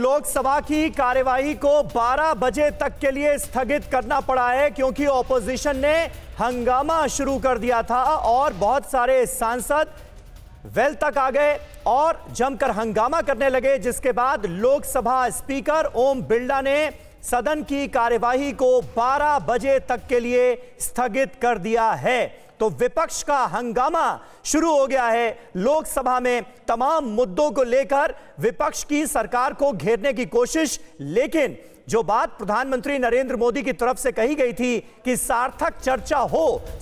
लोकसभा की कार्यवाही को 12 बजे तक के लिए स्थगित करना पड़ा है क्योंकि ओपोजिशन ने हंगामा शुरू कर दिया था और बहुत सारे सांसद वेल तक आ गए और जमकर हंगामा करने लगे जिसके बाद लोकसभा स्पीकर ओम बिरला ने सदन की कार्यवाही को 12 बजे तक के लिए स्थगित कर दिया है तो विपक्ष का हंगामा शुरू हो गया है लोकसभा में तमाम मुद्दों को लेकर विपक्ष की सरकार को घेरने की कोशिश लेकिन जो बात प्रधानमंत्री नरेंद्र मोदी की तरफ से कही गई थी कि सार्थक चर्चा हो